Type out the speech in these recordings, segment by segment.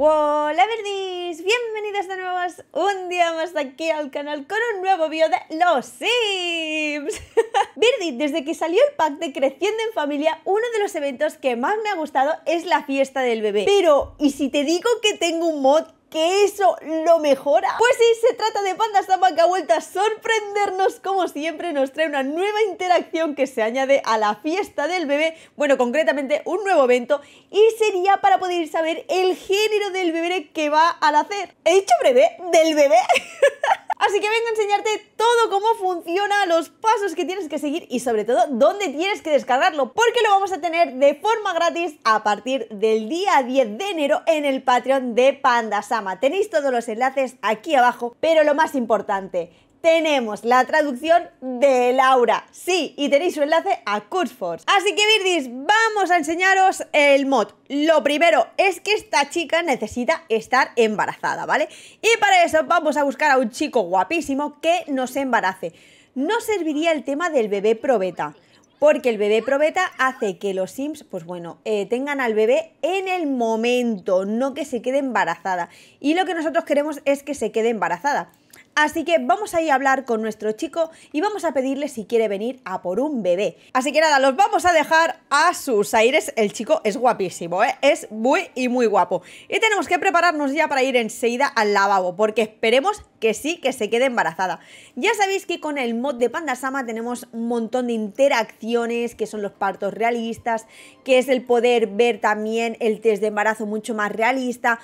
Hola verdis, bienvenidos de nuevo un día más aquí al canal con un nuevo video de Los Sims. Verdi, desde que salió el pack de Creciendo en Familia, uno de los eventos que más me ha gustado es la fiesta del bebé. Pero, ¿y si te digo que tengo un mod que eso lo mejora. Pues sí, se trata de pandas manga vuelta sorprendernos como siempre, nos trae una nueva interacción que se añade a la fiesta del bebé, bueno, concretamente un nuevo evento y sería para poder saber el género del bebé que va a nacer. He dicho breve, del bebé. Así que vengo a enseñarte todo cómo funciona, los pasos que tienes que seguir y sobre todo dónde tienes que descargarlo, porque lo vamos a tener de forma gratis a partir del día 10 de enero en el Patreon de Pandasama. Tenéis todos los enlaces aquí abajo, pero lo más importante, tenemos la traducción de Laura. Sí, y tenéis su enlace a Kurzforce Así que, Virdis, vamos a enseñaros el mod. Lo primero es que esta chica necesita estar embarazada, ¿vale? Y para eso vamos a buscar a un chico guapísimo que nos embarace. No serviría el tema del bebé probeta. Porque el bebé probeta hace que los sims, pues bueno, eh, tengan al bebé en el momento, no que se quede embarazada. Y lo que nosotros queremos es que se quede embarazada. Así que vamos a ir a hablar con nuestro chico y vamos a pedirle si quiere venir a por un bebé. Así que nada, los vamos a dejar a sus aires. El chico es guapísimo, ¿eh? es muy y muy guapo. Y tenemos que prepararnos ya para ir enseguida al lavabo, porque esperemos que sí, que se quede embarazada. Ya sabéis que con el mod de Pandasama tenemos un montón de interacciones, que son los partos realistas, que es el poder ver también el test de embarazo mucho más realista.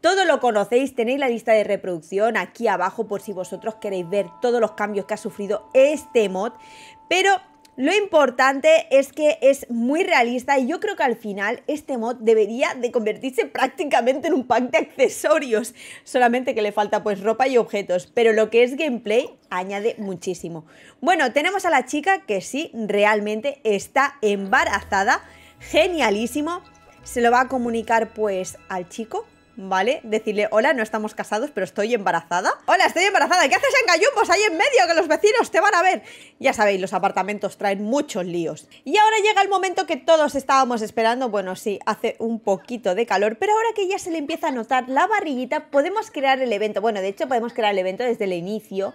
Todo lo conocéis, tenéis la lista de reproducción aquí abajo por si vosotros queréis ver todos los cambios que ha sufrido este mod, pero lo importante es que es muy realista y yo creo que al final este mod debería de convertirse prácticamente en un pack de accesorios, solamente que le falta pues ropa y objetos, pero lo que es gameplay añade muchísimo. Bueno, tenemos a la chica que sí, realmente está embarazada, genialísimo, se lo va a comunicar pues al chico, ¿vale? Decirle, hola, no estamos casados, pero estoy embarazada. Hola, estoy embarazada. ¿Qué haces en gallumbos pues ahí en medio? Que los vecinos te van a ver. Ya sabéis, los apartamentos traen muchos líos. Y ahora llega el momento que todos estábamos esperando. Bueno, sí, hace un poquito de calor, pero ahora que ya se le empieza a notar la barriguita, podemos crear el evento. Bueno, de hecho, podemos crear el evento desde el inicio,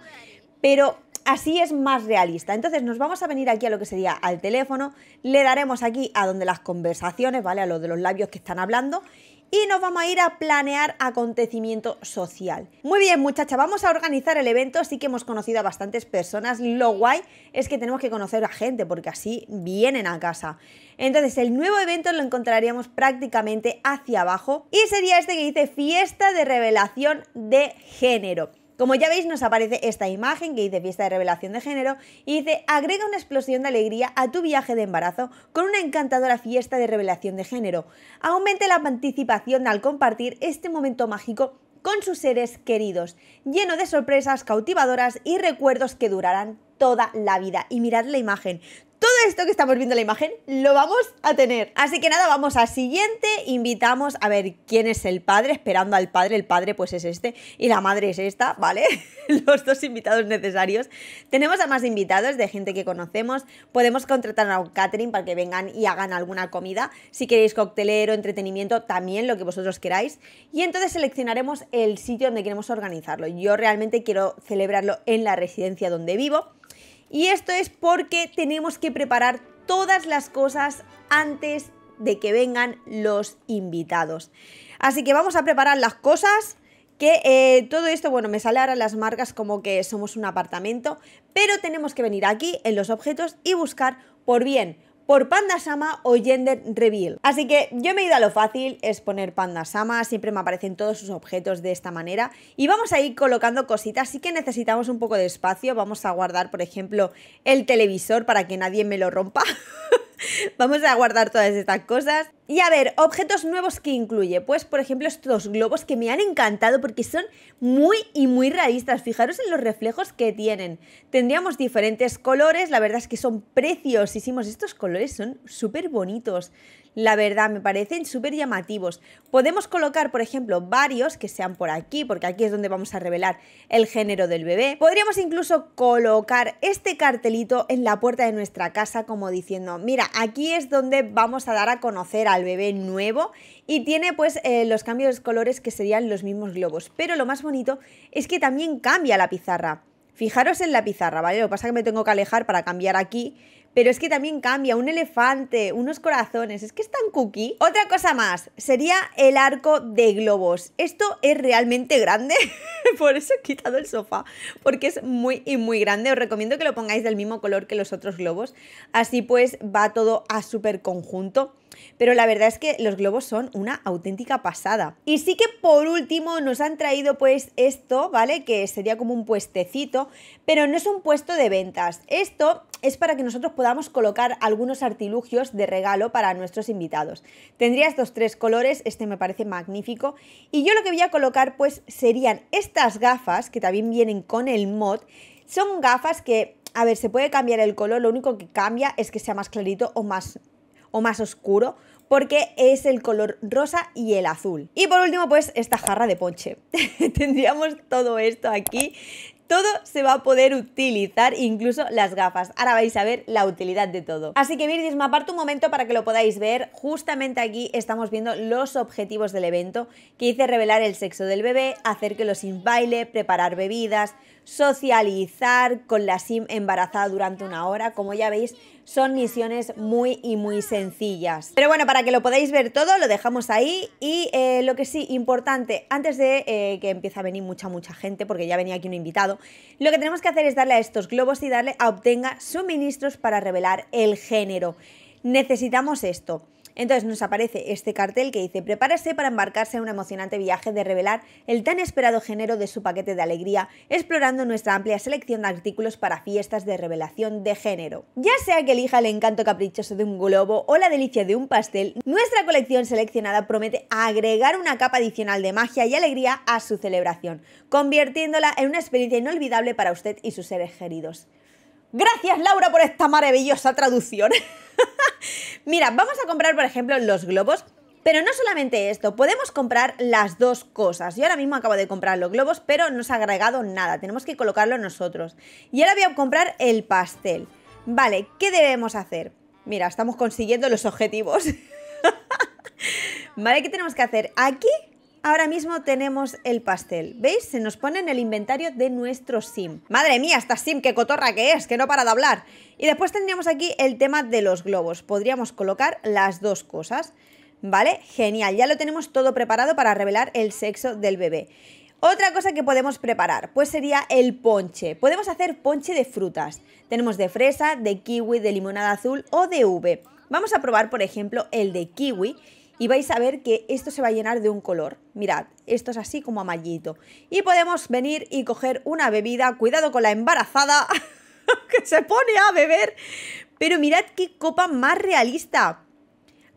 pero así es más realista. Entonces nos vamos a venir aquí a lo que sería al teléfono, le daremos aquí a donde las conversaciones, ¿vale? A lo de los labios que están hablando y nos vamos a ir a planear acontecimiento social. Muy bien, muchacha, vamos a organizar el evento, Así que hemos conocido a bastantes personas. Lo guay es que tenemos que conocer a gente porque así vienen a casa. Entonces, el nuevo evento lo encontraríamos prácticamente hacia abajo y sería este que dice Fiesta de Revelación de Género. Como ya veis, nos aparece esta imagen que dice fiesta de revelación de género y dice agrega una explosión de alegría a tu viaje de embarazo con una encantadora fiesta de revelación de género. Aumente la participación al compartir este momento mágico con sus seres queridos, lleno de sorpresas cautivadoras y recuerdos que durarán toda la vida. Y mirad la imagen, todo esto que estamos viendo en la imagen lo vamos a tener. Así que nada, vamos al siguiente. Invitamos a ver quién es el padre, esperando al padre. El padre pues es este y la madre es esta, ¿vale? Los dos invitados necesarios. Tenemos a más invitados de gente que conocemos. Podemos contratar a un para que vengan y hagan alguna comida. Si queréis coctelero, entretenimiento, también lo que vosotros queráis. Y entonces seleccionaremos el sitio donde queremos organizarlo. Yo realmente quiero celebrarlo en la residencia donde vivo. Y esto es porque tenemos que preparar todas las cosas antes de que vengan los invitados. Así que vamos a preparar las cosas. Que eh, todo esto, bueno, me sale ahora las marcas como que somos un apartamento, pero tenemos que venir aquí en los objetos y buscar por bien por Pandasama o Gender Reveal. Así que yo me he ido a lo fácil, es poner Pandasama, siempre me aparecen todos sus objetos de esta manera y vamos a ir colocando cositas, sí que necesitamos un poco de espacio, vamos a guardar por ejemplo el televisor para que nadie me lo rompa. Vamos a guardar todas estas cosas. Y a ver, objetos nuevos que incluye. Pues, por ejemplo, estos globos que me han encantado porque son muy y muy realistas. Fijaros en los reflejos que tienen. Tendríamos diferentes colores. La verdad es que son preciosísimos. Estos colores son súper bonitos la verdad, me parecen súper llamativos. Podemos colocar, por ejemplo, varios que sean por aquí, porque aquí es donde vamos a revelar el género del bebé. Podríamos incluso colocar este cartelito en la puerta de nuestra casa como diciendo, mira, aquí es donde vamos a dar a conocer al bebé nuevo y tiene pues eh, los cambios de colores que serían los mismos globos. Pero lo más bonito es que también cambia la pizarra. Fijaros en la pizarra, ¿vale? Lo que pasa es que me tengo que alejar para cambiar aquí, pero es que también cambia, un elefante, unos corazones, es que es tan cookie. Otra cosa más, sería el arco de globos. Esto es realmente grande, por eso he quitado el sofá, porque es muy y muy grande. Os recomiendo que lo pongáis del mismo color que los otros globos, así pues va todo a súper conjunto. Pero la verdad es que los globos son una auténtica pasada. Y sí que por último nos han traído pues esto, ¿vale? Que sería como un puestecito, pero no es un puesto de ventas. Esto es para que nosotros podamos colocar algunos artilugios de regalo para nuestros invitados. Tendría estos tres colores, este me parece magnífico. Y yo lo que voy a colocar pues serían estas gafas, que también vienen con el mod. Son gafas que, a ver, se puede cambiar el color, lo único que cambia es que sea más clarito o más o más oscuro porque es el color rosa y el azul. Y por último, pues esta jarra de ponche. Tendríamos todo esto aquí. Todo se va a poder utilizar, incluso las gafas. Ahora vais a ver la utilidad de todo. Así que Virgis me aparto un momento para que lo podáis ver. Justamente aquí estamos viendo los objetivos del evento, que hice revelar el sexo del bebé, hacer que los sin baile, preparar bebidas, socializar con la SIM embarazada durante una hora. Como ya veis, son misiones muy y muy sencillas. Pero bueno, para que lo podáis ver todo, lo dejamos ahí. Y eh, lo que sí, importante, antes de eh, que empiece a venir mucha, mucha gente, porque ya venía aquí un invitado, lo que tenemos que hacer es darle a estos globos y darle a obtenga suministros para revelar el género. Necesitamos esto. Entonces nos aparece este cartel que dice, prepárese para embarcarse en un emocionante viaje de revelar el tan esperado género de su paquete de alegría, explorando nuestra amplia selección de artículos para fiestas de revelación de género. Ya sea que elija el encanto caprichoso de un globo o la delicia de un pastel, nuestra colección seleccionada promete agregar una capa adicional de magia y alegría a su celebración, convirtiéndola en una experiencia inolvidable para usted y sus seres queridos. Gracias Laura por esta maravillosa traducción. Mira, vamos a comprar, por ejemplo, los globos. Pero no solamente esto, podemos comprar las dos cosas. Yo ahora mismo acabo de comprar los globos, pero no se ha agregado nada. Tenemos que colocarlo nosotros. Y ahora voy a comprar el pastel. Vale, ¿qué debemos hacer? Mira, estamos consiguiendo los objetivos. vale, ¿qué tenemos que hacer? Aquí Ahora mismo tenemos el pastel. ¿Veis? Se nos pone en el inventario de nuestro sim. ¡Madre mía, esta sim, qué cotorra que es! Que no para de hablar. Y después tendríamos aquí el tema de los globos. Podríamos colocar las dos cosas. ¿Vale? Genial, ya lo tenemos todo preparado para revelar el sexo del bebé. Otra cosa que podemos preparar, pues sería el ponche. Podemos hacer ponche de frutas. Tenemos de fresa, de kiwi, de limonada azul o de uve. Vamos a probar, por ejemplo, el de kiwi y vais a ver que esto se va a llenar de un color. Mirad, esto es así como amallito. Y podemos venir y coger una bebida, cuidado con la embarazada que se pone a beber, pero mirad qué copa más realista.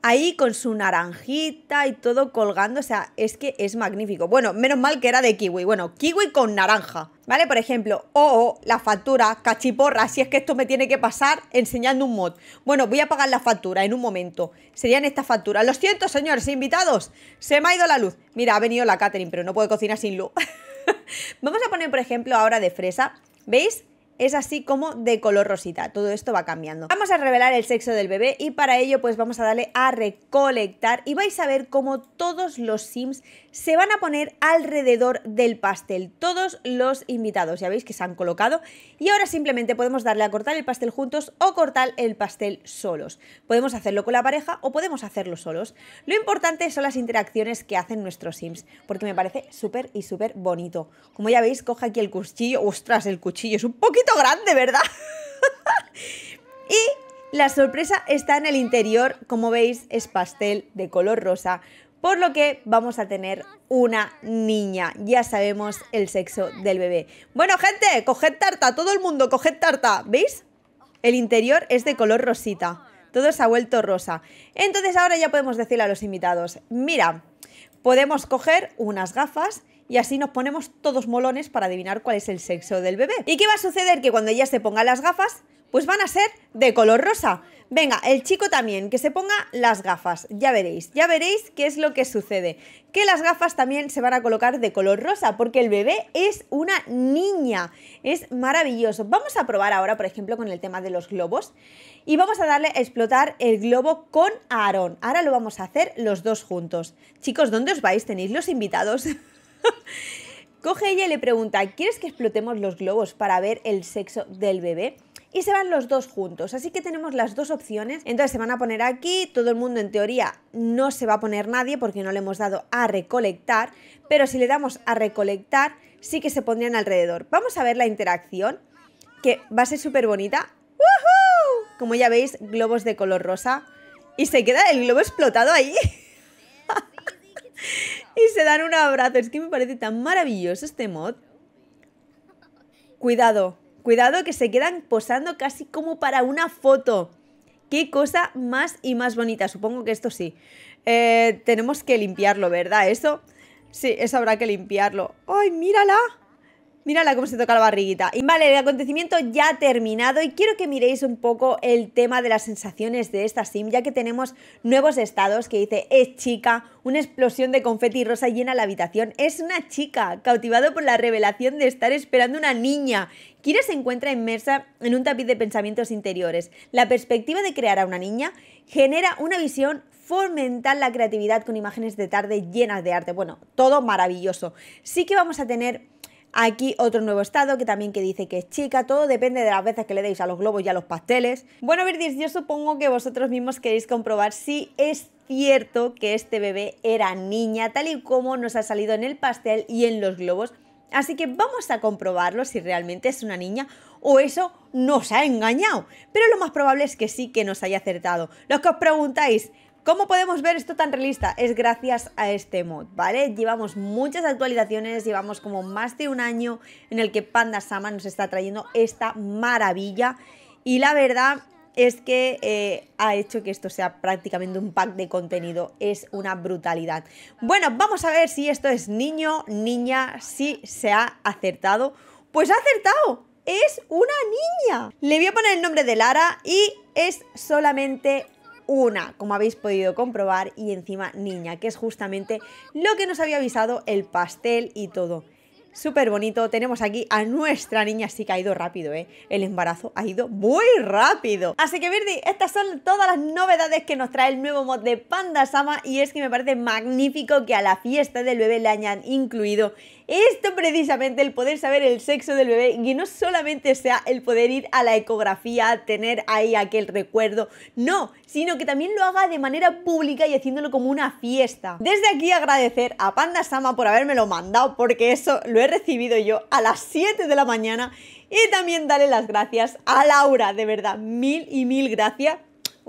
Ahí con su naranjita y todo colgando, o sea, es que es magnífico. Bueno, menos mal que era de kiwi, bueno, kiwi con naranja. ¿Vale? Por ejemplo, o la factura, cachiporra, si es que esto me tiene que pasar enseñando un mod. Bueno, voy a pagar la factura en un momento. Serían estas facturas. Lo siento, señores invitados, se me ha ido la luz. Mira, ha venido la catering, pero no puede cocinar sin luz. Vamos a poner, por ejemplo, ahora de fresa. ¿Veis? es así como de color rosita. Todo esto va cambiando. Vamos a revelar el sexo del bebé y para ello pues vamos a darle a recolectar y vais a ver cómo todos los sims se van a poner alrededor del pastel. Todos los invitados, ya veis que se han colocado y ahora simplemente podemos darle a cortar el pastel juntos o cortar el pastel solos. Podemos hacerlo con la pareja o podemos hacerlo solos. Lo importante son las interacciones que hacen nuestros sims porque me parece súper y súper bonito. Como ya veis, coge aquí el cuchillo. ¡Ostras! El cuchillo es un poquito grande, ¿verdad? y la sorpresa está en el interior, como veis es pastel de color rosa, por lo que vamos a tener una niña. Ya sabemos el sexo del bebé. Bueno, gente, coged tarta, todo el mundo, coged tarta, ¿veis? El interior es de color rosita. Todo se ha vuelto rosa. Entonces ahora ya podemos decirle a los invitados, mira, podemos coger unas gafas y así nos ponemos todos molones para adivinar cuál es el sexo del bebé. ¿Y qué va a suceder? Que cuando ella se ponga las gafas, pues van a ser de color rosa. Venga, el chico también, que se ponga las gafas, ya veréis, ya veréis qué es lo que sucede. Que las gafas también se van a colocar de color rosa, porque el bebé es una niña, es maravilloso. Vamos a probar ahora, por ejemplo, con el tema de los globos y vamos a darle a explotar el globo con Aarón. Ahora lo vamos a hacer los dos juntos. Chicos, ¿dónde os vais? ¿Tenéis los invitados? Coge ella y le pregunta, ¿quieres que explotemos los globos para ver el sexo del bebé? Y se van los dos juntos, así que tenemos las dos opciones. Entonces se van a poner aquí, todo el mundo en teoría no se va a poner nadie porque no le hemos dado a recolectar, pero si le damos a recolectar sí que se pondrían alrededor. Vamos a ver la interacción, que va a ser súper bonita. Como ya veis, globos de color rosa. Y se queda el globo explotado ahí. y se dan un abrazo. Es que me parece tan maravilloso este mod. Cuidado, cuidado que se quedan posando casi como para una foto. Qué cosa más y más bonita. Supongo que esto sí. Eh, tenemos que limpiarlo, ¿verdad? Eso, sí, eso habrá que limpiarlo. ¡Ay, mírala! Mírala cómo se toca la barriguita. Y vale, el acontecimiento ya ha terminado y quiero que miréis un poco el tema de las sensaciones de esta sim, ya que tenemos nuevos estados que dice es chica, una explosión de confeti rosa llena la habitación, es una chica, cautivado por la revelación de estar esperando una niña. Kira se encuentra inmersa en un tapiz de pensamientos interiores. La perspectiva de crear a una niña genera una visión fomentar la creatividad con imágenes de tarde llenas de arte. Bueno, todo maravilloso. Sí que vamos a tener Aquí otro nuevo estado que también que dice que es chica, todo depende de las veces que le deis a los globos y a los pasteles. Bueno, birdies, yo supongo que vosotros mismos queréis comprobar si es cierto que este bebé era niña, tal y como nos ha salido en el pastel y en los globos. Así que vamos a comprobarlo si realmente es una niña o eso nos ha engañado. Pero lo más probable es que sí que nos haya acertado. Los que os preguntáis, ¿Cómo podemos ver esto tan realista? Es gracias a este mod, ¿vale? Llevamos muchas actualizaciones, llevamos como más de un año en el que Panda Sama nos está trayendo esta maravilla y la verdad es que eh, ha hecho que esto sea prácticamente un pack de contenido. Es una brutalidad. Bueno, vamos a ver si esto es niño, niña, si se ha acertado. Pues ha acertado. Es una niña. Le voy a poner el nombre de Lara y es solamente una, como habéis podido comprobar, y encima niña, que es justamente lo que nos había avisado el pastel y todo. Súper bonito, tenemos aquí a nuestra niña, sí que ha ido rápido, ¿eh? El embarazo ha ido muy rápido. Así que Birdi, estas son todas las novedades que nos trae el nuevo mod de Panda Sama y es que me parece magnífico que a la fiesta del bebé le hayan incluido esto precisamente, el poder saber el sexo del bebé y no solamente sea el poder ir a la ecografía, tener ahí aquel recuerdo, no, sino que también lo haga de manera pública y haciéndolo como una fiesta. Desde aquí agradecer a Panda Sama por habérmelo mandado, porque eso lo he recibido yo a las 7 de la mañana. Y también darle las gracias a Laura, de verdad, mil y mil gracias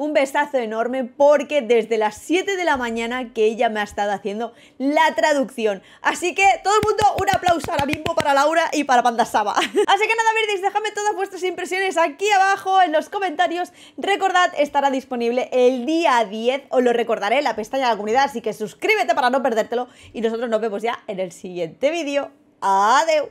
un besazo enorme porque desde las 7 de la mañana que ella me ha estado haciendo la traducción. Así que todo el mundo un aplauso ahora mismo para Laura y para Pandasaba. Así que nada, verdes, dejadme todas vuestras impresiones aquí abajo en los comentarios. Recordad, estará disponible el día 10, os lo recordaré en la pestaña de la comunidad, así que suscríbete para no perdértelo y nosotros nos vemos ya en el siguiente vídeo. Adeu.